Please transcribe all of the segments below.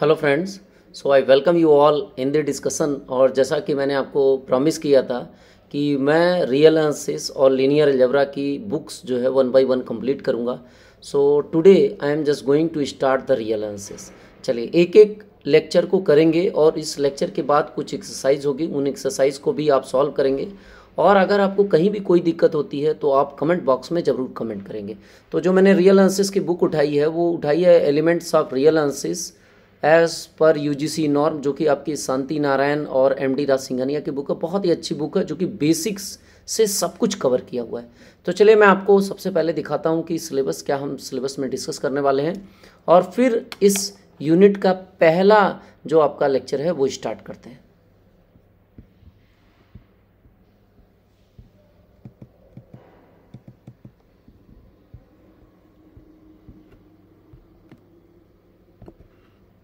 Hello friends so I welcome you all in the discussion और जैसा कि मैंने आपको प्रॉमिस किया था कि मैं रियल एनालिसिस और लीनियर एल्जेब्रा की बुक्स जो है वन बाय वन कंप्लीट करूँगा so today I am just going to start the real analysis चलिए एक एक लेक्चर को करेंगे और इस लेक्चर के बाद कुछ एक्सरसाइज होगी उन एक्सरसाइज को भी आप सॉल्व करेंगे और अगर आपको कहीं भी कोई दिक्कत होती है तो आप कमेंट बॉक्स में ज़रूर कमेंट करेंगे तो जो मैंने रियल एनालिसिस की बुक उठाई है वो उठाई है elements of real analysis as per U G C norm जो कि आपकी शांति नारायण और एम डी राज सिंघानिया की बुक है बहुत ही अच्छी बुक है जो कि बेसिक्स से सब कुछ कवर किया हुआ है तो चलिए मैं आपको सबसे पहले दिखाता हूँ कि सिलेबस क्या हम सिलेबस में डिस्कस करने वाले हैं और फिर इस यूनिट का पहला जो आपका लेक्चर है वो स्टार्ट करते हैं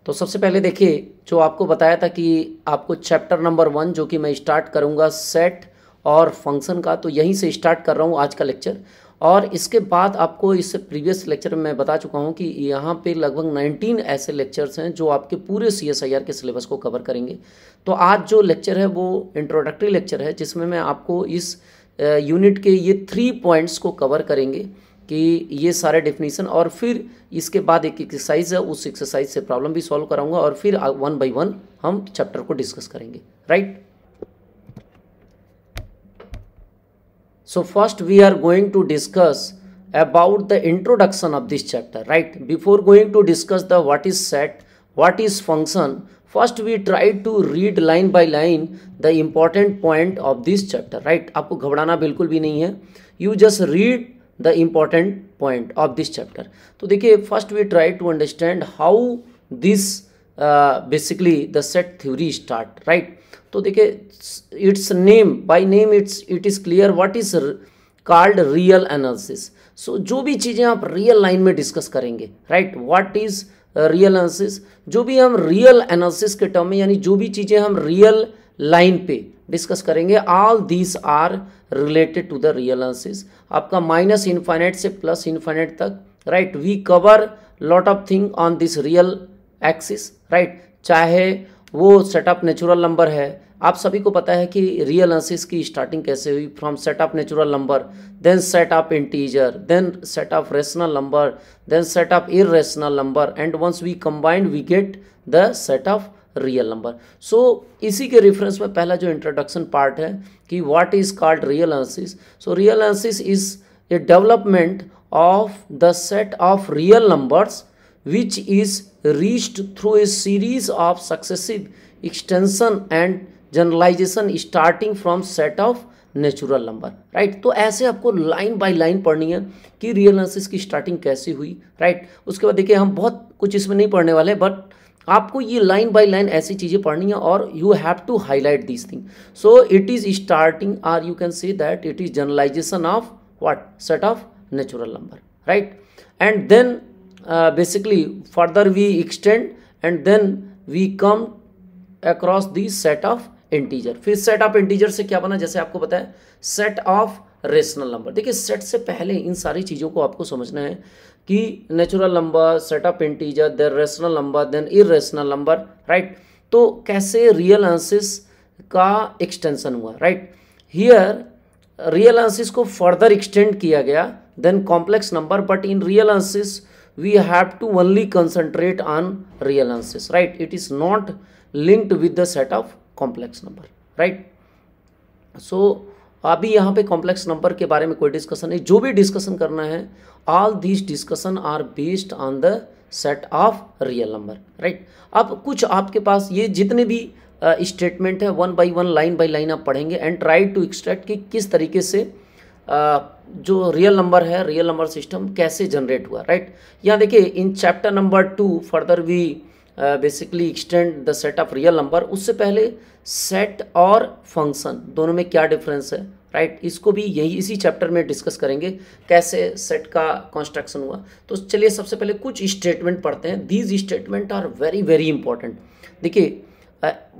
तो सबसे पहले देखिए जो आपको बताया था कि आपको चैप्टर नंबर वन जो कि मैं स्टार्ट करूँगा सेट और फंक्शन का तो यहीं से स्टार्ट कर रहा हूँ आज का लेक्चर और इसके बाद आपको इस प्रीवियस लेक्चर में मैं बता चुका हूँ कि यहाँ पे लगभग 19 ऐसे लेक्चर्स हैं जो आपके पूरे सी एस आई आर के सिलेबस को कवर करेंगे तो आज जो लेक्चर है वो इंट्रोडक्टरी लेक्चर है जिसमें मैं आपको इस यूनिट के ये थ्री पॉइंट्स को कवर करेंगे कि ये सारे डेफिनेशन और फिर इसके बाद एक एक्सरसाइज है उस एक्सरसाइज से प्रॉब्लम भी सॉल्व कराऊंगा और फिर वन बाय वन हम चैप्टर को डिस्कस करेंगे right so first we are going to discuss about the introduction of this chapter right before going to discuss the what is set what is function first we try to read line by line the important point of this chapter right आपको घबराना बिल्कुल भी नहीं है you just read the important point of this chapter तो देखिए first we try to understand how this basically the set theory start right तो देखिए its name by name it's it is clear what is called real analysis so जो भी चीज़ें आप real line में discuss करेंगे right what is real analysis जो भी हम रियल एनालिसिस के टर्म में यानी जो भी चीज़ें हम रियल लाइन पे डिस्कस करेंगे all these are related to the real आपका माइनस इन्फाइनेट से प्लस इन्फाइनेट तक right we cover lot of thing on this real axis right चाहे वो सेटअप नेचुरल नंबर है आप सभी को पता है कि रियल अंसिस की स्टार्टिंग कैसे हुई from set of natural number then set of integer then set of rational number then set of irrational number and once we combined we get the set of real number so इसी के reference में पहला जो introduction part है कि what is called real analysis so real analysis is a development of the set of real numbers which is reached through a series of successive extension and generalization starting from set of natural number right तो ऐसे आपको line by line पढ़नी है कि real analysis की starting कैसी हुई right right? उसके बाद देखिए हम बहुत कुछ इसमें नहीं पढ़ने वाले बट आपको ये लाइन बाय लाइन ऐसी चीज़ें पढ़नी है और you have to highlight this thing so it is starting are you can say that it is generalization of what set of natural number right and then basically further we extend and then we come across the set of integer फिर set of integer से क्या बना जैसे आपको पता है of rational number देखिए set से पहले इन सारी चीज़ों को आपको समझना है कि natural number set of integer then rational number then irrational number right तो कैसे रियल आंसिस का एक्सटेंशन हुआ राइट हियर रियल आंसिस को फर्दर एक्सटेंड किया गया then complex number but in real analysis we have to only concentrate on real analysis right it is not linked with the set of complex number right so अभी यहाँ पे complex number के बारे में कोई discussion नहीं जो भी डिस्कशन करना है all this discussion are based on the set of real number right अब कुछ आपके पास ये जितने भी स्टेटमेंट uh, है one by one line by line आप पढ़ेंगे एंड ट्राई टू एक्सट्रैक्ट कि किस तरीके से uh, जो रियल नंबर है रियल नंबर सिस्टम कैसे जनरेट हुआ राइट right? यहाँ देखिए in chapter number two further we basically extend the set of real number उससे पहले सेट और फंक्शन दोनों में क्या डिफरेंस है राइट right? इसको भी यही इसी चैप्टर में डिस्कस करेंगे कैसे सेट का कंस्ट्रक्शन हुआ तो चलिए सबसे पहले कुछ स्टेटमेंट पढ़ते हैं these statement are very very important देखिए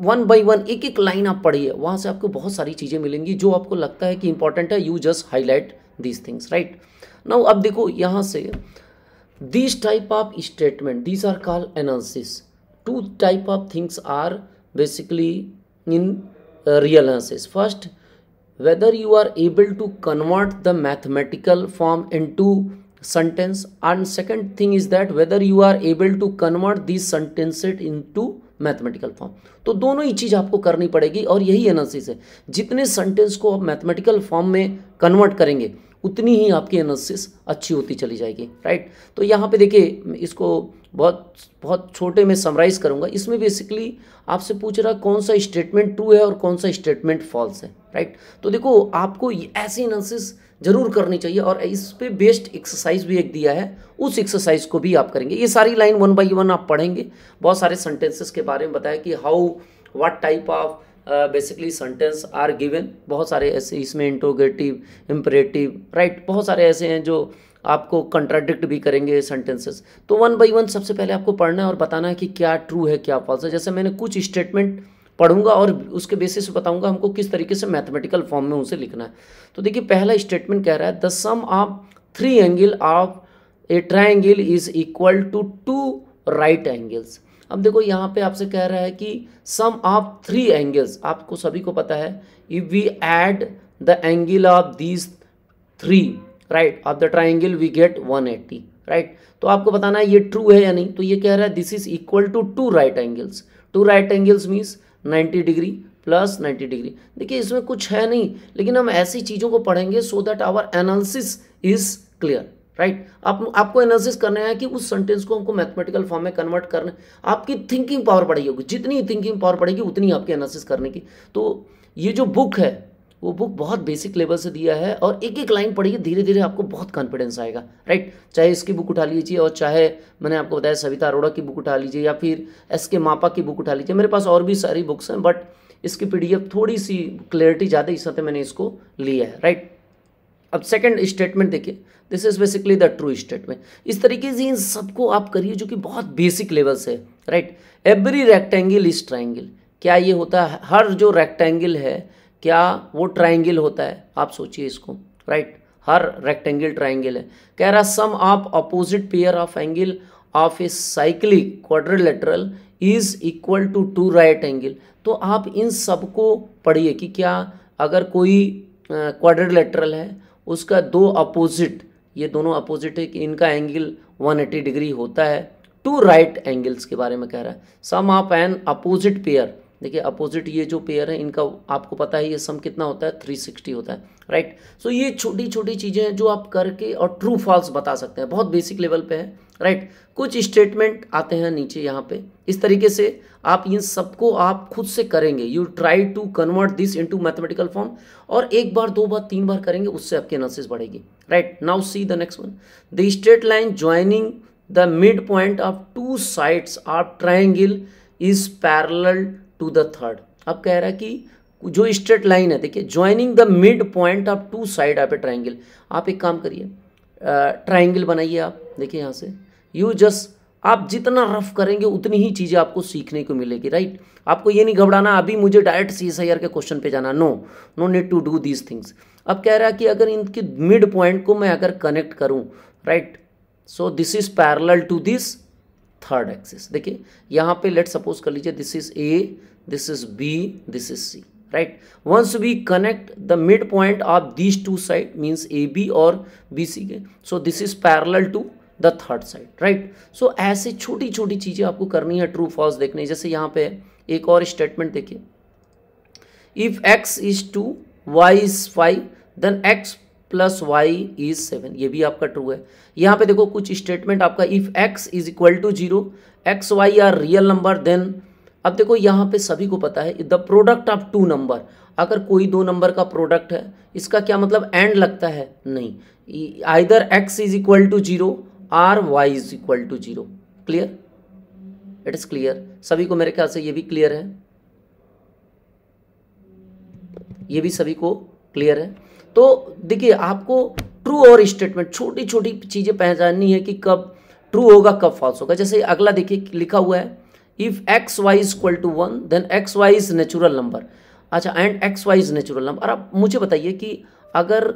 वन बाई वन एक एक लाइन आप पढ़िए वहाँ से आपको बहुत सारी चीज़ें मिलेंगी जो आपको लगता है कि इंपॉर्टेंट है you just highlight these things right now अब देखो यहाँ से these type of statement these are call analysis two type of things are basically in real analysis first whether you are able to convert the mathematical form into sentence and second thing is that whether you are able to convert these sentences into mathematical form तो दोनों ही चीज़ आपको करनी पड़ेगी और यही analysis है जितने sentence को आप मैथमेटिकल फॉर्म में कन्वर्ट करेंगे उतनी ही आपकी एनालिसिस अच्छी होती चली जाएगी राइट तो यहाँ पे देखिए इसको बहुत बहुत छोटे में समराइज करूँगा इसमें बेसिकली आपसे पूछ रहा कौन सा स्टेटमेंट ट्रू है और कौन सा स्टेटमेंट फॉल्स है राइट तो देखो आपको ऐसी एनालिसिस जरूर करनी चाहिए और इस पर बेस्ड एक्सरसाइज भी एक दिया है उस एक्सरसाइज को भी आप करेंगे ये सारी लाइन वन बाई वन आप पढ़ेंगे बहुत सारे सेंटेंसेस के बारे में बताया कि how what type of basically sentence are given बहुत सारे ऐसे इसमें इंट्रोगेटिव इम्परेटिव राइट बहुत सारे ऐसे हैं जो आपको कंट्राडिक्ट भी करेंगे सेंटेंसेस तो वन बाई वन सबसे पहले आपको पढ़ना है और बताना है कि क्या ट्रू है क्या फॉल्स है जैसे मैंने कुछ स्टेटमेंट पढ़ूंगा और उसके बेसिस पे बताऊंगा हमको किस तरीके से मैथमेटिकल फॉर्म में उसे लिखना है तो देखिए पहला स्टेटमेंट कह रहा है the sum of three angle of a triangle is equal to two right angles अब देखो यहाँ पे आपसे कह रहा है कि सम ऑफ थ्री एंगल्स आपको सभी को पता है if we add the angle of these three right of the triangle we get one eighty right तो आपको बताना है ये ट्रू है या नहीं तो ये कह रहा है this is equal to two right angles two right angles means 90 degree plus 90 degree देखिए इसमें कुछ है नहीं लेकिन हम ऐसी चीज़ों को पढ़ेंगे so that our analysis is clear right right? आप आपको एनालिसिस करना है कि उस सेंटेंस को हमको मैथमेटिकल फॉर्म में कन्वर्ट करना आपकी थिंकिंग पावर बढ़ेगी होगी जितनी थिंकिंग पावर बढ़ेगी उतनी आपकी एनालिसिस करने की तो ये जो बुक है वो बुक बहुत बेसिक लेवल से दिया है और एक एक लाइन पढ़िए धीरे धीरे आपको बहुत कॉन्फिडेंस आएगा राइट चाहे इसकी बुक उठा लीजिए और चाहे मैंने आपको बताया सविता अरोड़ा की बुक उठा लीजिए या फिर एस के मापा की बुक उठा लीजिए मेरे पास और भी सारी बुक्स हैं बट इसकी पी थोड़ी सी क्लैरिटी ज़्यादा इस मैंने इसको लिया है राइट अब सेकंड स्टेटमेंट देखिए this is basically the true statement इस तरीके से इन सबको आप करिए जो कि बहुत बेसिक लेवल से right every rectangle is triangle क्या ये होता है हर जो रेक्टेंगल है क्या वो ट्राइंगल होता है आप सोचिए इसको राइट right? हर रेक्टेंगल ट्राइंगल है कह रहा sum of opposite pair of angle of a cyclic quadrilateral is equal to two right angle तो आप इन सबको पढ़िए कि क्या अगर कोई क्वाड्रिलेटरल है उसका दो अपोजिट ये दोनों अपोजिट है कि इनका एंगल 180 डिग्री होता है टू राइट एंगल्स के बारे में कह रहा है सम आप एन अपोजिट पेयर देखिए अपोजिट ये जो पेयर है इनका आपको पता है ये सम कितना होता है 360 होता है राइट right? सो so ये छोटी छोटी चीज़ें हैं जो आप करके और ट्रू फॉल्स बता सकते हैं बहुत बेसिक लेवल पे है राइट right? कुछ स्टेटमेंट आते हैं नीचे यहाँ पे इस तरीके से आप इन सबको आप खुद से करेंगे you try to convert this into mathematical form और एक बार दो बार तीन बार करेंगे उससे आपकी एनालिसिस बढ़ेगी right now see the next one the straight line joining the mid point of two sides of triangle is parallel to the third अब कह रहा है कि जो स्ट्रेट लाइन है देखिए joining the mid point of two side आप a triangle आप एक काम करिए ट्राइंगल बनाइए आप देखिए यहाँ से यू जस्ट आप जितना रफ करेंगे उतनी ही चीज़ें आपको सीखने को मिलेगी राइट आपको ये नहीं घबराना अभी मुझे direct C S I R के क्वेश्चन पे जाना no no need to do these things अब कह रहा है कि अगर इनके मिड पॉइंट को मैं अगर कनेक्ट करूँ right so this is parallel to this third axis देखिए यहाँ पे लेट सपोज कर लीजिए this is A this is B this is C right once we connect the mid point of these two side means A B और B C के so this is parallel to the third side right so ऐसे छोटी छोटी चीज़ें आपको करनी है true false देखने जैसे यहां पे एक और स्टेटमेंट देखिए if x is two y is five then x plus y is seven ये भी आपका ट्रू है यहां पे देखो कुछ स्टेटमेंट आपका if x is equal to zero x y are real number then अब देखो यहां पे सभी को पता है the product of two number अगर कोई दो नंबर का प्रोडक्ट है इसका क्या मतलब एंड लगता है नहीं either x is equal to zero or y is equal to zero clear it is clear सभी को मेरे ख्याल से ये भी क्लियर है ये भी सभी को क्लियर है तो देखिए आपको ट्रू और स्टेटमेंट छोटी छोटी चीज़ें पहचाननी है कि कब ट्रू होगा कब फॉल्स होगा जैसे अगला देखिए लिखा हुआ है if x y is equal to one then x y is natural number अच्छा and x y is natural number अब मुझे बताइए कि अगर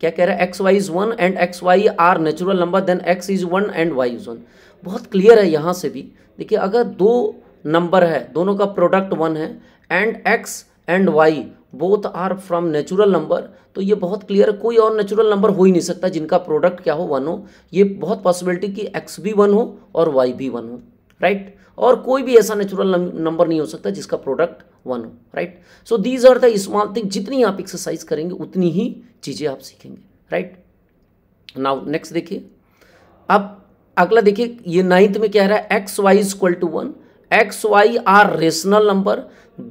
क्या कह रहा है x y is one and x y are natural number then x is one and y is one बहुत क्लियर है यहाँ से भी देखिए अगर दो नंबर है दोनों का प्रोडक्ट वन है and x and y both are from natural number तो ये बहुत क्लियर है कोई और नेचुरल नंबर हो ही नहीं सकता जिनका प्रोडक्ट क्या हो वन हो ये बहुत पॉसिबिलिटी कि एक्स भी वन हो और वाई भी वन हो राइट और कोई भी ऐसा नेचुरल नंबर नहीं हो सकता जिसका प्रोडक्ट वन हो right so these are the small thing जितनी आप एक्सरसाइज करेंगे उतनी ही चीज़ें आप सीखेंगे राइट नाउ नेक्स्ट देखिए अब अगला देखिए ये नाइन्थ में क्या रहा है x y is equal to one x y are rational number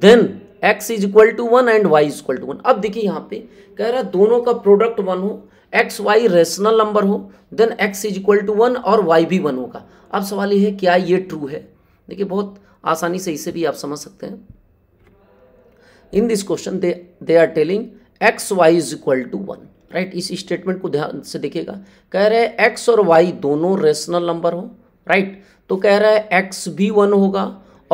then x is equal to one and y is equal to one अब देखिए यहाँ पे कह रहा है दोनों का प्रोडक्ट वन हो एक्स वाई रेशनल नंबर हो then x is equal to one और वाई भी वन होगा अब सवाल ये है क्या ये ट्रू है देखिए बहुत आसानी से इसे भी आप समझ सकते हैं in this question they they are telling x y is equal to one right इस स्टेटमेंट को ध्यान से देखिएगा कह रहे हैं एक्स और वाई दोनों रेशनल नंबर हो राइट right? तो कह रहा है एक्स भी वन होगा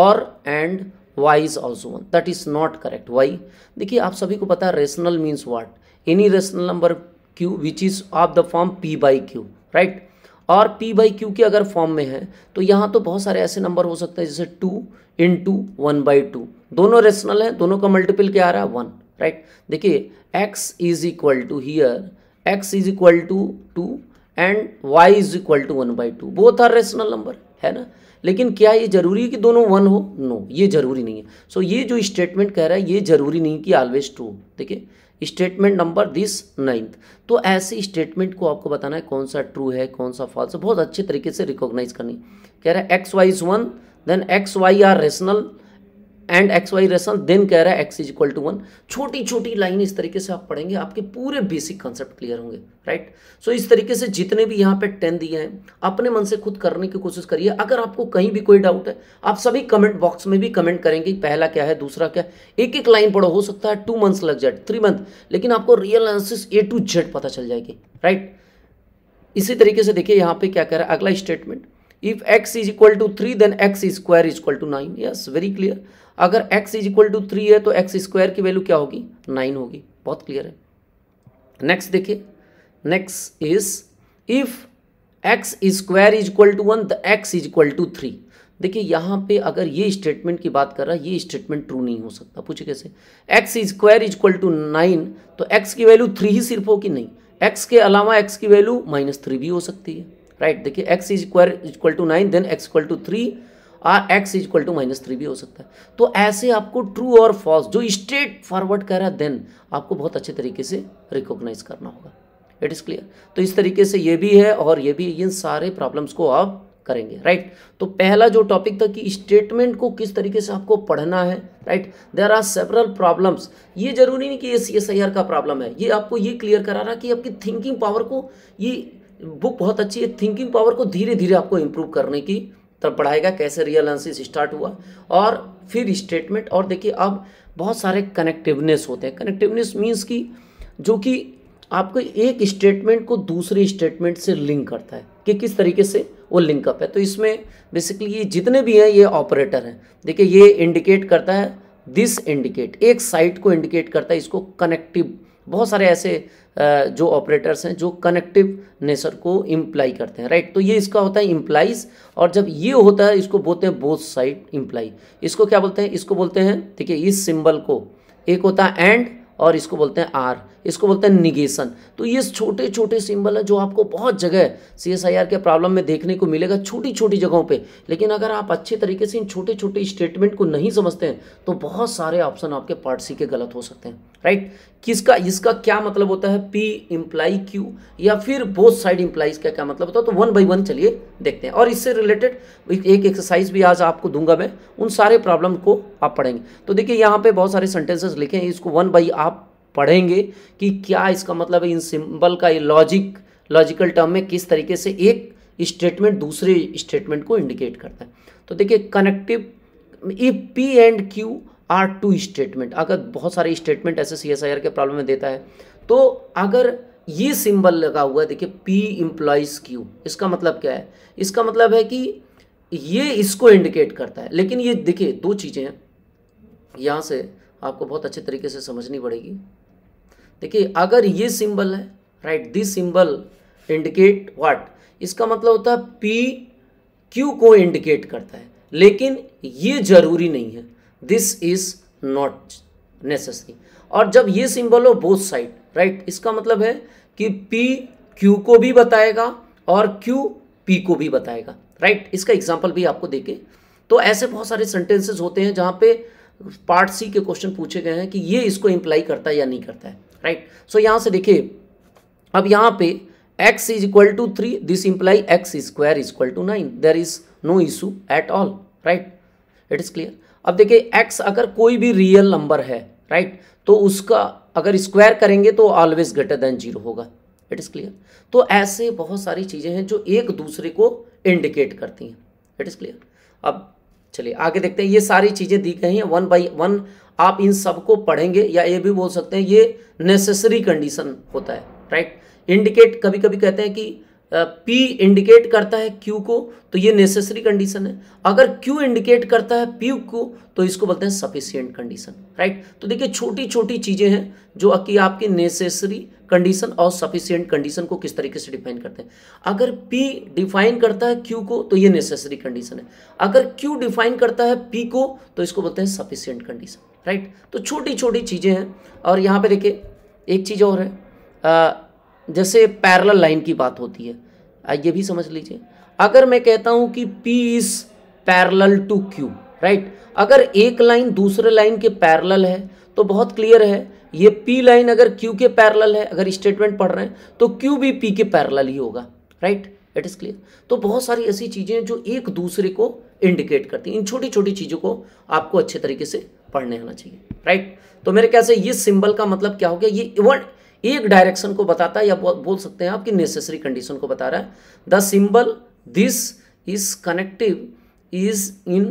और and y is also one that is not correct why देखिए आप सभी को पता है rational means what any rational number q which is of the form p by q right और पी बाई क्यू के अगर फॉर्म में है तो यहाँ तो बहुत सारे ऐसे नंबर हो सकते हैं जैसे two in two one by two दोनों रेशनल हैं दोनों का मल्टीपल क्या आ रहा है वन राइट देखिए x is equal to here x is equal to two and y is equal to one by two both are rational number है ना लेकिन क्या ये जरूरी है कि दोनों वन हो नो no, ये जरूरी नहीं है सो so, ये जो स्टेटमेंट कह रहा है ये जरूरी नहीं कि ऑलवेज ट्रू देखिए स्टेटमेंट नंबर दिस नाइन्थ तो ऐसे स्टेटमेंट को आपको बताना है कौन सा ट्रू है कौन सा फॉल्स है बहुत अच्छे तरीके से रिकॉग्नाइज करनी कह रहा है x y is one then x y are rational and x y ration then कह रहा है x is equal to one छोटी छोटी लाइन इस तरीके से आप पढ़ेंगे आपके पूरे बेसिक कॉन्सेप्ट क्लियर होंगे राइट सो so, इस तरीके से जितने भी यहाँ पे टेन दिए हैं अपने मन से खुद करने की कोशिश करिए अगर आपको कहीं भी कोई डाउट है आप सभी कमेंट बॉक्स में भी कमेंट करेंगे पहला क्या है दूसरा क्या है एक एक लाइन पढ़ो हो सकता है टू मंथ्स लग जाए थ्री मंथ लेकिन आपको real analysis A to Z पता चल जाएगी राइट इसी तरीके से देखिए यहाँ पे क्या कह रहा है अगला statement if x is equal to three then x square is equal to nine yes very clear अगर x is equal to three है तो एक्स स्क्वायर की वैल्यू क्या होगी नाइन होगी बहुत क्लियर है नेक्स्ट देखिए next is if x square is equal to one the x is equal to three देखिए यहाँ पे अगर ये स्टेटमेंट की बात कर रहा है ये स्टेटमेंट ट्रू नहीं हो सकता पूछे कैसे x square is equal to nine तो एक्स की वैल्यू थ्री ही सिर्फ होगी नहीं एक्स के अलावा एक्स की वैल्यू माइनस थ्री भी हो सकती है राइट देखिए x is square is equal to nine then x equal to three और x is equal to minus three भी हो सकता है तो ऐसे आपको ट्रू और फॉल्स जो स्ट्रेट फॉरवर्ड कह रहा है देन आपको बहुत अच्छे तरीके से रिकॉग्नाइज करना होगा इट इज़ क्लियर तो इस तरीके से ये भी है और ये भी इन सारे प्रॉब्लम्स को आप करेंगे राइट तो पहला जो टॉपिक था कि स्टेटमेंट को किस तरीके से आपको पढ़ना है right there are several problems ये जरूरी नहीं कि ये सी एस आई आर का प्रॉब्लम है ये आपको ये क्लियर करा रहा कि आपकी थिंकिंग पावर को ये बुक बहुत अच्छी है थिंकिंग पावर को धीरे धीरे आपको इंप्रूव करने की तब पढ़ाएगा कैसे रियल स्टार्ट हुआ और फिर स्टेटमेंट और देखिए अब बहुत सारे कनेक्टिवनेस होते हैं कनेक्टिवनेस मीन्स कि जो कि आपको एक स्टेटमेंट को दूसरे स्टेटमेंट से लिंक करता है कि किस तरीके से वो लिंकअप है तो इसमें बेसिकली ये जितने भी हैं ये ऑपरेटर हैं देखिए ये इंडिकेट करता है दिस इंडिकेट एक साइट को इंडिकेट करता है इसको कनेक्टिव बहुत सारे ऐसे जो ऑपरेटर्स हैं जो कनेक्टिव नेचर को इम्प्लाई करते हैं राइट तो ये इसका होता है इम्प्लाइज और जब ये होता है इसको बोलते हैं बोथ साइड इम्प्लाई इसको क्या बोलते हैं इसको बोलते हैं ठीक है इस सिंबल को एक होता है एंड और इसको बोलते हैं आर इसको बोलते हैं निगेशन तो ये छोटे छोटे सिंबल हैं जो आपको बहुत जगह सी एस आई आर के प्रॉब्लम में देखने को मिलेगा छोटी छोटी जगहों पे लेकिन अगर आप अच्छे तरीके से इन छोटे छोटे स्टेटमेंट को नहीं समझते हैं तो बहुत सारे ऑप्शन आपके पार्ट सी के गलत हो सकते हैं राइट किसका इसका क्या मतलब होता है पी इंप्लाई क्यू या फिर बोथ साइड इंप्लाईज का क्या मतलब होता है तो वन बाई वन चलिए देखते हैं और इससे रिलेटेड एक एक्सरसाइज भी आज आपको दूंगा मैं उन सारे प्रॉब्लम को आप पढ़ेंगे तो देखिए यहाँ पे बहुत सारे सेंटेंसेस लिखे हैं इसको वन बाई आप पढ़ेंगे कि क्या इसका मतलब है इन सिंबल का ये लॉजिक लॉजिकल टर्म में किस तरीके से एक स्टेटमेंट दूसरे स्टेटमेंट को इंडिकेट करता है तो देखिए connective if P and Q are two statement अगर बहुत सारे स्टेटमेंट ऐसे सी एस आई आर के प्रॉब्लम में देता है तो अगर ये सिंबल लगा हुआ है देखिए पी इम्प्लॉइज क्यू इसका मतलब क्या है इसका मतलब है कि ये इसको इंडिकेट करता है लेकिन ये देखिए दो चीज़ें हैं यहाँ से आपको बहुत अच्छे तरीके से समझनी पड़ेगी देखिए अगर ये सिंबल है right this symbol indicate what इसका मतलब होता है पी क्यू को इंडिकेट करता है लेकिन ये ज़रूरी नहीं है दिस इज नॉट नेसेसरी और जब ये सिंबल हो बोथ साइड राइट इसका मतलब है कि पी क्यू को भी बताएगा और क्यू पी को भी बताएगा राइट right? इसका एग्जाम्पल भी आपको देखे तो ऐसे बहुत सारे सेंटेंसेज होते हैं जहां पे पार्ट सी के क्वेश्चन पूछे गए हैं कि ये इसको इंप्लाई करता है या नहीं करता है राइट सो यहां से देखिए अब यहां पे x is equal to three this imply x square is equal to nine there is no issue at all right it is clear अब देखिए एक्स अगर कोई भी रियल नंबर है राइट तो उसका अगर स्क्वायर करेंगे तो ऑलवेज ग्रेटर देन जीरो होगा इट इज़ क्लियर तो ऐसे बहुत सारी चीज़ें हैं जो एक दूसरे को इंडिकेट करती हैं इट इज़ क्लियर अब चलिए आगे देखते हैं ये सारी चीज़ें दी गई हैं वन बाई वन आप इन सब को पढ़ेंगे या ये भी बोल सकते हैं ये नेसेसरी कंडीशन होता है राइट इंडिकेट कभी कभी कहते हैं कि पी इंडिकेट करता है क्यू को तो ये नेसेसरी कंडीशन है अगर क्यू इंडिकेट करता है P को तो इसको बोलते हैं सफिशियंट कंडीशन राइट तो देखिए छोटी छोटी चीज़ें हैं जो कि आपकी नेसेसरी कंडीशन और सफिशियंट कंडीशन को किस तरीके से डिफाइन करते हैं अगर पी डिफाइन करता है क्यू को तो ये नेसेसरी कंडीशन है अगर क्यू डिफाइन करता है पी को तो इसको बोलते हैं सफिशियंट कंडीशन राइट तो छोटी छोटी चीज़ें हैं और यहाँ पर देखिए एक चीज़ और है आ, जैसे पैरल लाइन की बात होती है ये भी समझ लीजिए अगर मैं कहता हूं कि P is parallel to Q right अगर एक लाइन दूसरे लाइन के पैरल है तो बहुत क्लियर है ये P लाइन अगर Q के पैरल है अगर स्टेटमेंट पढ़ रहे हैं तो Q भी P के पैरल ही होगा राइट इट इज़ क्लियर तो बहुत सारी ऐसी चीज़ें हैं जो एक दूसरे को इंडिकेट करती हैं इन छोटी छोटी चीज़ों को आपको अच्छे तरीके से पढ़ने आना चाहिए राइट तो मेरे ख्याल से ये सिंबल का मतलब क्या हो गया ये इवन एक डायरेक्शन को बताता है या बोल सकते हैं आपकी नेसेसरी कंडीशन को बता रहा है the symbol this is connective is in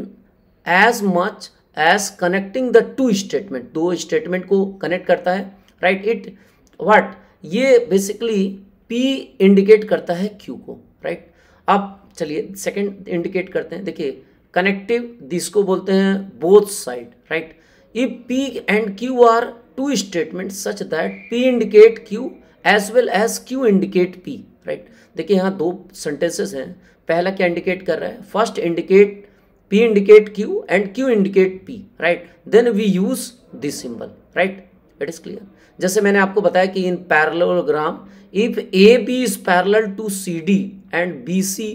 as much as connecting the two statement दो स्टेटमेंट को कनेक्ट करता है राइट इट वट ये बेसिकली पी इंडिकेट करता है क्यू को राइट right? अब चलिए सेकेंड इंडिकेट करते हैं देखिए कनेक्टिव दिस को बोलते हैं both side right if P and Q are two statement such that P indicate Q as well as Q indicate P right देखिए यहाँ दो सेंटेंसेस हैं पहला क्या इंडिकेट कर रहा है first indicate P indicate Q and Q indicate P right then we use this symbol right it is clear जैसे मैंने आपको बताया कि in parallelogram if A B is parallel to C D and B C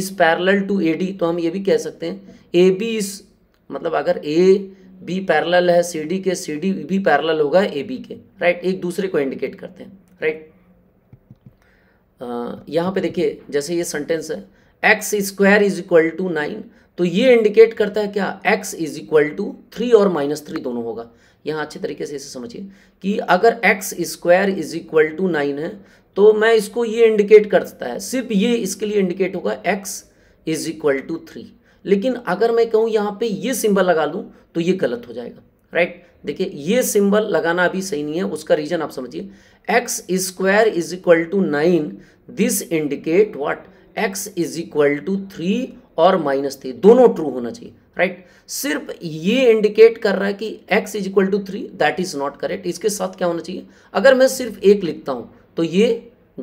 is parallel to A D तो हम ये भी कह सकते हैं ए बी इज मतलब अगर ए बी पैरल है सी डी के सी डी भी पैरल होगा ए बी के राइट एक दूसरे को इंडिकेट करते हैं राइट यहाँ पे देखिए जैसे ये सेंटेंस है x square is equal to nine तो ये इंडिकेट करता है क्या x is equal to three और माइनस थ्री दोनों होगा यहाँ अच्छे तरीके से इसे समझिए कि अगर x square is equal to nine है तो मैं इसको ये इंडिकेट करता है सिर्फ ये इसके लिए इंडिकेट होगा x is equal to three लेकिन अगर मैं कहूँ यहाँ पे ये सिंबल लगा लूँ तो ये गलत हो जाएगा राइट देखिए ये सिंबल लगाना अभी सही नहीं है उसका रीजन आप समझिए x square is equal to nine this indicate what x is equal to three और माइनस थ्री दोनों ट्रू होना चाहिए राइट right? सिर्फ ये इंडिकेट कर रहा है कि x is equal to three that is not correct इसके साथ क्या होना चाहिए अगर मैं सिर्फ एक लिखता हूँ तो ये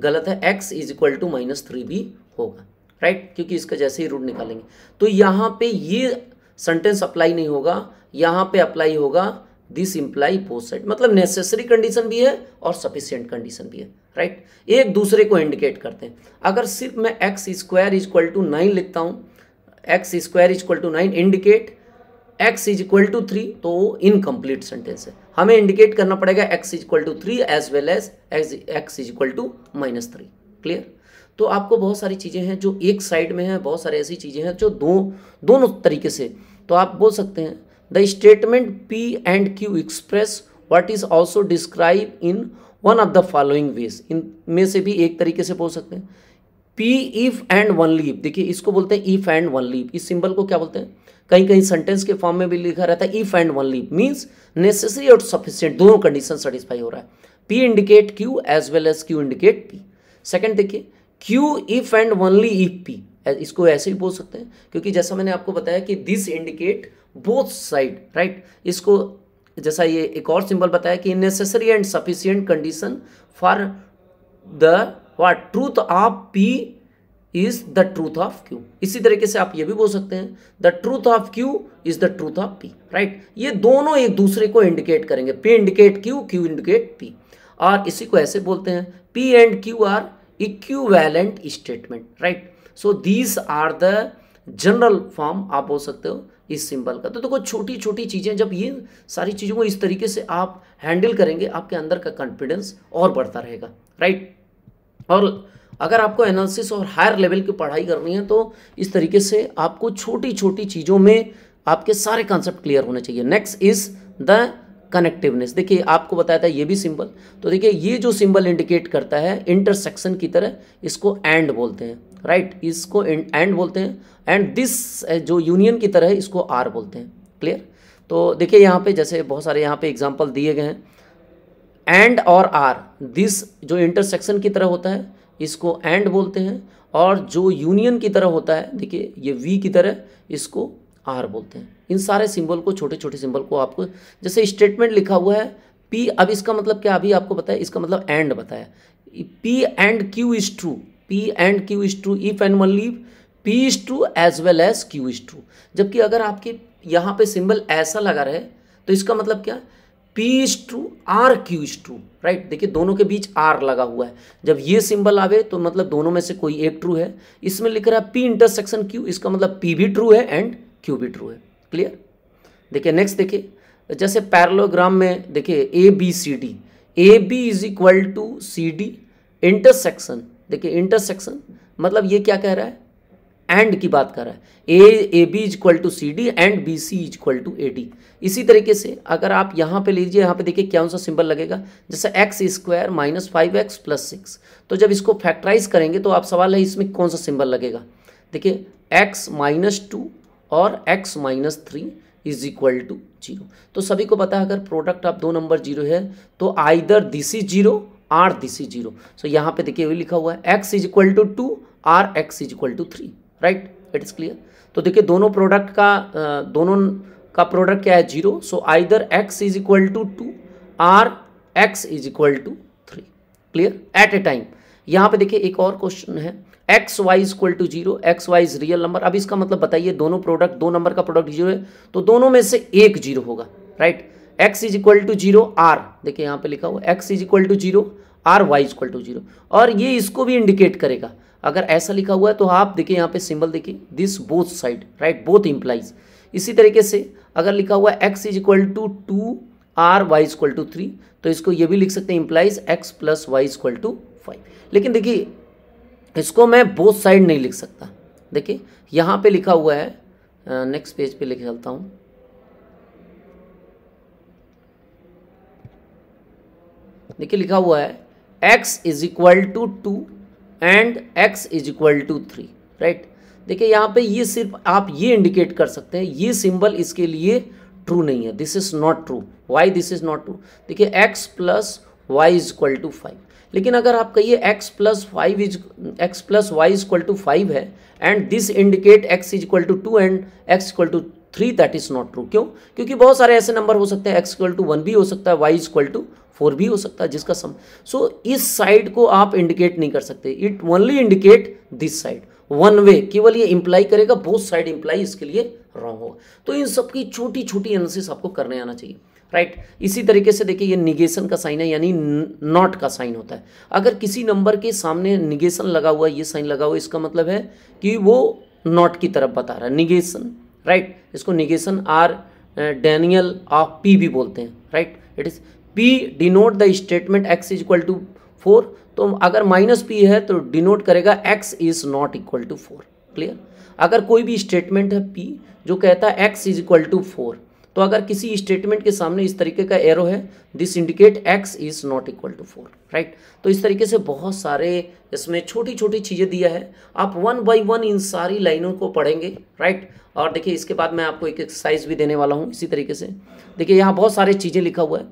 गलत है x is equal to minus three भी होगा राइट क्योंकि इसका जैसे ही रूट निकालेंगे तो यहाँ पे ये सेंटेंस अप्लाई नहीं होगा यहाँ पे अप्लाई होगा दिस इम्प्लाई पोस्ट सेट मतलब नेसेसरी कंडीशन भी है और सफिशियंट कंडीशन भी है राइट एक दूसरे को इंडिकेट करते हैं अगर सिर्फ मैं x square is equal to nine लिखता हूँ x square is equal to nine indicate x is equal to three तो इनकम्प्लीट सेंटेंस है हमें इंडिकेट करना पड़ेगा x is equal to three as well as x is equal to minus three clear तो आपको बहुत सारी चीज़ें हैं जो एक साइड में हैं बहुत सारी ऐसी चीज़ें हैं जो दो दोनों तरीके से तो आप बोल सकते हैं the statement P and Q express what is also describe in one of the following ways इन में से भी एक तरीके से बोल सकते हैं P if and one leave देखिए इसको बोलते हैं इफ एंड वन लीव इस सिंबल को क्या बोलते हैं कहीं कहीं सेंटेंस के फॉर्म में भी लिखा रहता है if and one leave means necessary और सफिशियंट दोनों कंडीशन सेटिस्फाई हो रहा है P indicate Q as well as Q indicate P second देखिए Q if and only if P इसको ऐसे भी बोल सकते हैं क्योंकि जैसा मैंने आपको बताया कि this indicate both side right इसको जैसा ये एक और सिंबल बताया कि necessary and sufficient condition for the what truth of P is the truth of Q इसी तरीके से आप ये भी बोल सकते हैं the truth of Q is the truth of P right ये दोनों एक दूसरे को इंडिकेट करेंगे P indicate Q Q indicate P और इसी को ऐसे बोलते हैं P and Q are equivalent statement right so these are the general form आप बोल सकते हो इस सिंबल का तो देखो तो छोटी छोटी चीज़ें जब ये सारी चीज़ों को इस तरीके से आप हैंडल करेंगे आपके अंदर का कॉन्फिडेंस और बढ़ता रहेगा राइट और अगर आपको एनालिसिस और हायर लेवल की पढ़ाई करनी है तो इस तरीके से आपको छोटी छोटी चीज़ों में आपके सारे कॉन्सेप्ट क्लियर होने चाहिए नेक्स्ट इज द कनेक्टिवनेस देखिए आपको बताया था ये भी सिंबल तो देखिए ये जो सिंबल इंडिकेट करता है इंटरसेक्शन की तरह इसको एंड बोलते हैं राइट right? इसको एंड बोलते हैं एंड दिस जो यूनियन की तरह है इसको आर बोलते हैं क्लियर तो देखिए यहाँ पे जैसे बहुत सारे यहाँ पे एग्जाम्पल दिए गए हैं एंड और आर दिस जो इंटरसेक्शन की तरह होता है इसको एंड बोलते हैं और जो यूनियन की तरह होता है देखिए ये वी की तरह इसको आर बोलते हैं इन सारे सिंबल को छोटे छोटे सिंबल को आपको जैसे स्टेटमेंट लिखा हुआ है पी अब इसका मतलब क्या अभी आपको बताया इसका मतलब एंड बताया P and Q is true P and Q is true if and one leave P is true as well as Q is true जबकि अगर आपके यहाँ पे सिंबल ऐसा लगा रहे तो इसका मतलब क्या P is true or Q is true right देखिए दोनों के बीच आर लगा हुआ है जब ये सिंबल आवे तो मतलब दोनों में से कोई एक ट्रू है इसमें लिख रहा है पी इंटरसेक्शन क्यू इसका मतलब पी भी ट्रू है एंड क्यों भी ट्रू है क्लियर देखिए नेक्स्ट देखिए जैसे पैरलोग्राम में देखिए A B C D A B is equal to C D intersection देखिए इंटरसेक्शन मतलब ये क्या कह रहा है एंड की बात कर रहा है A A B is equal to C D and B C is equal to A D इसी तरीके से अगर आप यहाँ पे लीजिए यहाँ पे देखिए क्या सा सिंबल लगेगा जैसे x square minus five x plus six तो जब इसको फैक्टराइज करेंगे तो आप सवाल है इसमें कौन सा सिंबल लगेगा देखिए एक्स माइनस टू और x minus three is equal to zero तो सभी को पता है अगर प्रोडक्ट आप दो नंबर जीरो है तो either this is zero or this is zero so यहाँ पे देखिए वही लिखा हुआ है x is equal to two or x is equal to three right it is clear तो देखिए दोनों प्रोडक्ट का दोनों का प्रोडक्ट क्या है zero so either x is equal to two or x is equal to three clear at a time यहाँ पे देखिए एक और क्वेश्चन है x y equal to zero x y is real number अब इसका मतलब बताइए दोनों प्रोडक्ट दो नंबर का प्रोडक्ट जीरो है तो दोनों में से एक जीरो होगा right x is equal to zero or देखिए यहाँ पे लिखा हुआ x is equal to zero or y equal to zero और ये इसको भी इंडिकेट करेगा अगर ऐसा लिखा हुआ है तो आप देखिए यहाँ पे सिंबल देखिए this both side right both implies इसी तरीके से अगर लिखा हुआ है x is equal to two or y equal to three तो इसको ये भी लिख सकते हैं implies x plus y equal to five लेकिन देखिए इसको मैं बोथ साइड नहीं लिख सकता देखिए यहाँ पे लिखा हुआ है नेक्स्ट पेज पे लिख चलता हूँ देखिए लिखा हुआ है x is equal to two and x is equal to three right देखिए यहाँ पे ये सिर्फ आप ये इंडिकेट कर सकते हैं ये सिंबल इसके लिए ट्रू नहीं है this is not true why this is not true देखिए x plus y is equal to five लेकिन अगर आप कहिए x plus five is x plus y is equal to five है and this indicate x is equal to two and x equal to three that is not true क्यों क्योंकि बहुत सारे ऐसे नंबर हो सकते हैं एक्स इक्वल टू वन भी हो सकता है y is equal to four भी हो सकता है जिसका सम सो so, इस साइड को आप इंडिकेट नहीं कर सकते it only indicate this side one way केवल ये इंप्लाई करेगा बोथ साइड इंप्लाई इसके लिए रॉन्ग होगा तो इन सबकी छोटी छोटी एनालिसिस आपको करने आना चाहिए राइट right? इसी तरीके से देखिए ये निगेशन का साइन है यानी नॉट का साइन होता है अगर किसी नंबर के सामने निगेशन लगा हुआ ये साइन लगा हुआ इसका मतलब है कि वो नॉट की तरफ बता रहा है निगेशन राइट right? इसको negation or denial of P भी बोलते हैं right it is P denote the statement x is equal to four तो अगर माइनस पी है तो डिनोट करेगा x is not equal to four clear अगर कोई भी स्टेटमेंट है पी जो कहता है x is equal to four तो अगर किसी स्टेटमेंट के सामने इस तरीके का एरो है this indicate x is not equal to four right तो इस तरीके से बहुत सारे इसमें छोटी छोटी चीज़ें दिया है आप वन बाई वन इन सारी लाइनों को पढ़ेंगे राइट right? और देखिए इसके बाद मैं आपको एक एक्सरसाइज भी देने वाला हूँ इसी तरीके से देखिए यहाँ बहुत सारे चीज़ें लिखा हुआ है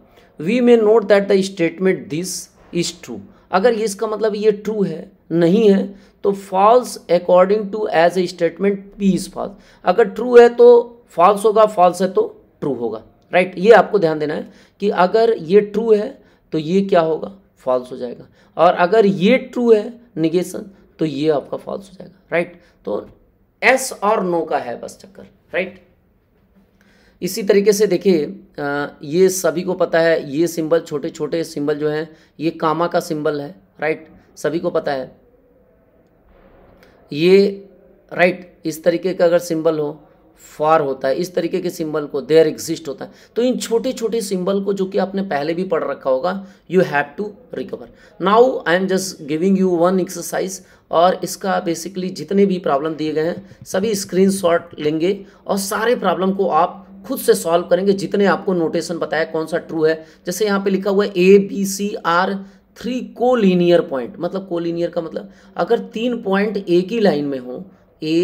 we may note that the statement this is true अगर इसका मतलब ये ट्रू है नहीं है तो false according to as a statement P is false अगर ट्रू है तो फॉल्स होगा फॉल्स है तो ट्रू होगा राइट right? ये आपको ध्यान देना है कि अगर ये ट्रू है तो ये क्या होगा फॉल्स हो जाएगा और अगर ये ट्रू है निगेशन तो ये आपका फॉल्स हो जाएगा राइट right? तो एस और नो का है बस चक्कर राइट इसी तरीके से देखिए ये सभी को पता है ये सिंबल छोटे छोटे सिंबल जो हैं ये कामा का सिंबल है राइट सभी को पता है ये राइट इस तरीके का अगर सिंबल हो फार होता है इस तरीके के सिंबल को देयर एग्जिस्ट होता है तो इन छोटे छोटे सिंबल को जो कि आपने पहले भी पढ़ रखा होगा you have to recover now I am just giving you one exercise और इसका बेसिकली जितने भी प्रॉब्लम दिए गए हैं सभी शॉट लेंगे और सारे प्रॉब्लम को आप खुद से सॉल्व करेंगे जितने आपको नोटेशन बताया कौन सा ट्रू है जैसे यहाँ पे लिखा हुआ है A B C are three collinear point मतलब कोलिनियर का मतलब अगर तीन पॉइंट एक ही लाइन में हो ए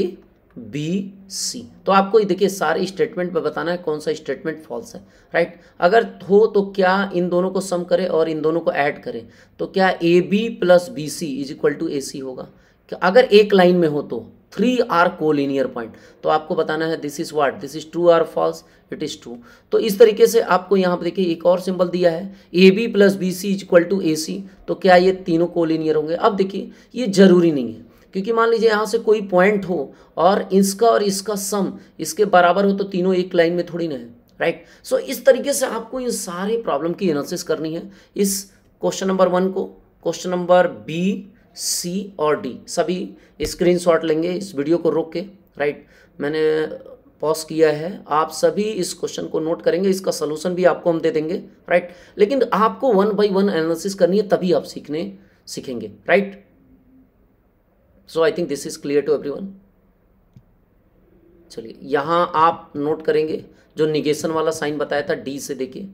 बी सी तो आपको ये देखिए सारे स्टेटमेंट पर बताना है कौन सा स्टेटमेंट फॉल्स है राइट अगर हो तो क्या इन दोनों को सम करें और इन दोनों को ऐड करें तो क्या A B plus B C is equal to A C होगा कि अगर एक लाइन में हो तो थ्री आर कोलिनियर पॉइंट तो आपको बताना है this is what this is true or false it is true तो इस तरीके से आपको यहाँ पर देखिए एक और सिंबल दिया है A B plus B C is equal to A C तो क्या ये तीनों कोलिनियर होंगे अब देखिए ये जरूरी नहीं है क्योंकि मान लीजिए यहाँ से कोई पॉइंट हो और इसका और इसका सम इसके बराबर हो तो तीनों एक लाइन में थोड़ी ना है राइट सो so, इस तरीके से आपको इन सारे प्रॉब्लम की एनालिसिस करनी है इस क्वेश्चन नंबर वन को क्वेश्चन नंबर बी सी और डी सभी स्क्रीनशॉट लेंगे इस वीडियो को रोक के राइट मैंने पॉज किया है आप सभी इस क्वेश्चन को नोट करेंगे इसका सोल्यूशन भी आपको हम दे देंगे राइट लेकिन आपको वन बाई वन एनालिसिस करनी है तभी आप सीखने सीखेंगे right so I think this is clear to one चलिए यहाँ आप नोट करेंगे जो निगेशन वाला साइन बताया था डी से देखिए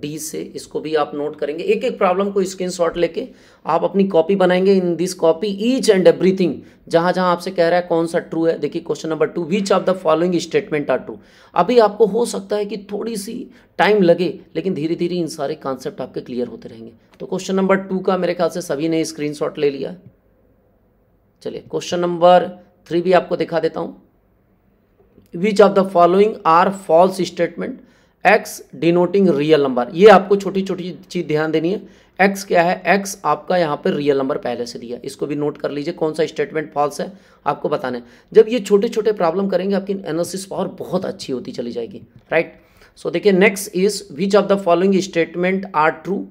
डी से इसको भी आप नोट करेंगे एक एक प्रॉब्लम को स्क्रीन शॉट लेके आप अपनी कॉपी बनाएंगे in this copy each and everything जहाँ जहाँ आपसे कह रहा है कौन सा ट्रू है देखिए question number two which of the following statement are true अभी आपको हो सकता है कि थोड़ी सी टाइम लगे लेकिन धीरे धीरे इन सारे कॉन्सेप्ट आपके क्लियर होते रहेंगे तो क्वेश्चन नंबर टू का मेरे ख्याल से सभी ने स्क्रीन ले लिया है चलिए क्वेश्चन नंबर थ्री भी आपको दिखा देता हूं which of the following are false statement x denoting real number ये आपको छोटी छोटी चीज़ ध्यान देनी है एक्स क्या है एक्स आपका यहाँ पर रियल नंबर पहले से दिया इसको भी नोट कर लीजिए कौन सा स्टेटमेंट फॉल्स है आपको बताना है जब ये छोटे छोटे प्रॉब्लम करेंगे आपकी एनालिसिस पावर बहुत अच्छी होती चली जाएगी राइट सो देखिए next is which of the following statement are true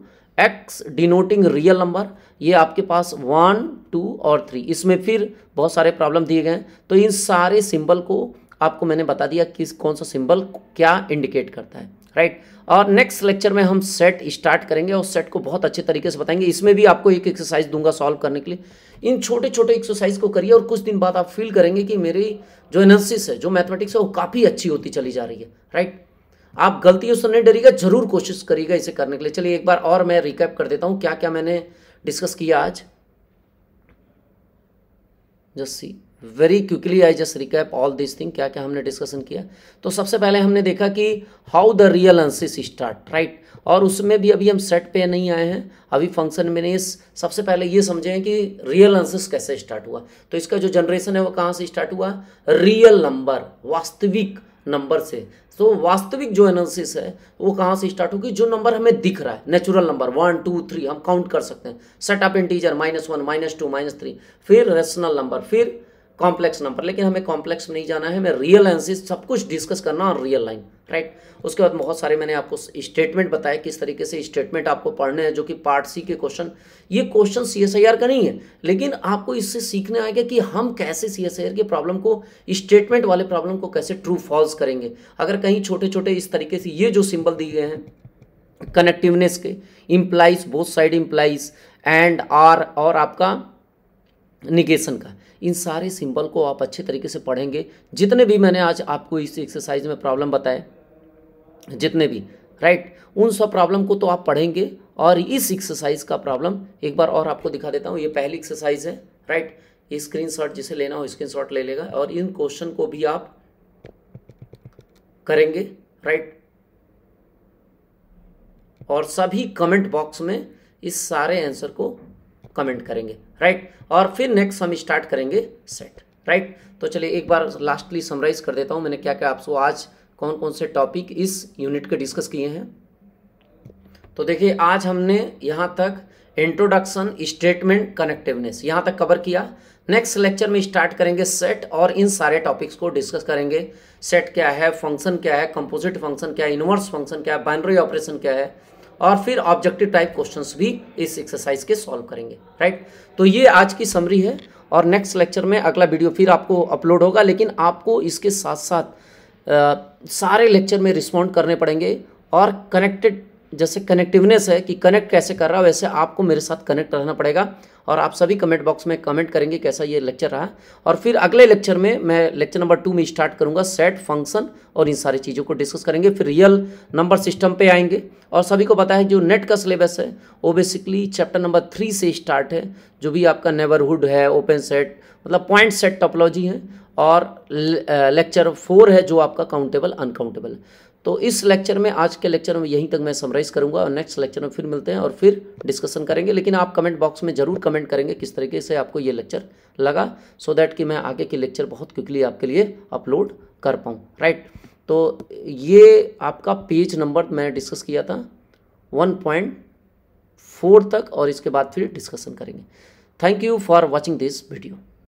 x denoting real number ये आपके पास वन टू और थ्री इसमें फिर बहुत सारे प्रॉब्लम दिए गए हैं तो इन सारे सिंबल को आपको मैंने बता दिया किस कौन सा सिंबल क्या इंडिकेट करता है राइट और नेक्स्ट लेक्चर में हम सेट स्टार्ट करेंगे और सेट को बहुत अच्छे तरीके से बताएंगे इसमें भी आपको एक एक्सरसाइज दूंगा सॉल्व करने के लिए इन छोटे छोटे एक्सरसाइज को करिए और कुछ दिन बाद आप फील करेंगे कि मेरी जो एनालिसिस है जो मैथमेटिक्स है वो काफ़ी अच्छी होती चली जा रही है राइट आप गलतियों से नहीं डरेगा जरूर कोशिश करिएगा इसे करने के लिए चलिए एक बार और मैं रिकैप कर देता हूँ क्या क्या मैंने डिस्कस किया आज just see very quickly I just recap all this thing क्या क्या हमने डिस्कशन किया तो सबसे पहले हमने देखा कि how the real analysis start right और उसमें भी अभी हम सेट पे नहीं आए हैं अभी फंक्शन में नहीं सबसे पहले ये हैं कि रियल एंसिस कैसे स्टार्ट हुआ तो इसका जो जनरेशन है वो कहाँ से स्टार्ट हुआ रियल नंबर वास्तविक नंबर से तो वास्तविक जो एनालिसिस है वो कहाँ से स्टार्ट होगी जो नंबर हमें दिख रहा है natural number one two three हम काउंट कर सकते हैं set up integer minus one minus two minus three फिर रेशनल नंबर फिर कॉम्प्लेक्स नंबर लेकिन हमें कॉम्प्लेक्स में नहीं जाना है हमें रियल एनालिसिस सब कुछ डिस्कस करना और रियल लाइन राइट उसके बाद बहुत सारे मैंने आपको स्टेटमेंट बताया किस तरीके से स्टेटमेंट आपको पढ़ने हैं जो कि पार्ट सी के क्वेश्चन ये question C S I R का नहीं है लेकिन आपको इससे सीखने आएगा कि हम कैसे सी एस आई आर के प्रॉब्लम को स्टेटमेंट वाले प्रॉब्लम को कैसे ट्रू फॉल्स करेंगे अगर कहीं छोटे छोटे इस तरीके से ये जो सिंबल दिए गए हैं कनेक्टिवनेस के implies both side implies and or और आपका निगेशन का इन सारे सिंबल को आप अच्छे तरीके से पढ़ेंगे जितने भी मैंने आज आपको इस एक्सरसाइज में प्रॉब्लम बताए जितने भी राइट उन सब प्रॉब्लम को तो आप पढ़ेंगे और इस एक्सरसाइज का प्रॉब्लम एक बार और आपको दिखा देता हूँ ये पहली एक्सरसाइज है राइट ये स्क्रीन शॉट जिसे लेना हो स्क्रीन शॉट ले लेगा और इन क्वेश्चन को भी आप करेंगे राइट और सभी कमेंट बॉक्स में इस सारे आंसर को कमेंट करेंगे राइट और फिर नेक्स्ट हम स्टार्ट करेंगे सेट राइट तो चलिए एक बार लास्टली समराइज कर देता हूँ मैंने क्या क्या आपसे आज कौन कौन से टॉपिक इस यूनिट के डिस्कस किए हैं तो देखिए आज हमने यहाँ तक इंट्रोडक्शन स्टेटमेंट कनेक्टिवनेस यहाँ तक कवर किया नेक्स्ट लेक्चर में स्टार्ट करेंगे सेट और इन सारे टॉपिक्स को डिस्कस करेंगे सेट क्या है फंक्शन क्या है कंपोजिट फंक्शन क्या है इनवर्स फंक्शन क्या है बाइनरी ऑपरेशन क्या है और फिर ऑब्जेक्टिव टाइप क्वेश्चंस भी इस एक्सरसाइज के सॉल्व करेंगे राइट तो ये आज की समरी है और नेक्स्ट लेक्चर में अगला वीडियो फिर आपको अपलोड होगा लेकिन आपको इसके साथ साथ आ, सारे लेक्चर में रिस्पॉन्ड करने पड़ेंगे और कनेक्टेड जैसे कनेक्टिवनेस है कि कनेक्ट कैसे कर रहा है वैसे आपको मेरे साथ कनेक्ट रहना पड़ेगा और आप सभी कमेंट बॉक्स में कमेंट करेंगे कैसा ये लेक्चर रहा और फिर अगले लेक्चर में मैं लेक्चर नंबर टू में स्टार्ट करूंगा सेट फंक्शन और इन सारी चीज़ों को डिस्कस करेंगे फिर रियल नंबर सिस्टम पे आएंगे और सभी को पता है जो नेट का सिलेबस है वो बेसिकली चैप्टर नंबर थ्री से स्टार्ट है जो भी आपका नेबरहुड है ओपन सेट मतलब पॉइंट सेट टॉपोलॉजी है और लेक्चर uh, फोर है जो आपका काउंटेबल अनकाउंटेबल तो इस लेक्चर में आज के लेक्चर में यहीं तक मैं समराइज करूंगा और नेक्स्ट लेक्चर में फिर मिलते हैं और फिर डिस्कशन करेंगे लेकिन आप कमेंट बॉक्स में ज़रूर कमेंट करेंगे किस तरीके से आपको ये लेक्चर लगा सो so दैट कि मैं आगे के लेक्चर बहुत क्विकली आपके लिए अपलोड कर पाऊँ राइट right? तो ये आपका पेज नंबर मैंने डिस्कस किया था वन पॉइंट फोर तक और इसके बाद फिर डिस्कशन करेंगे thank you for watching this video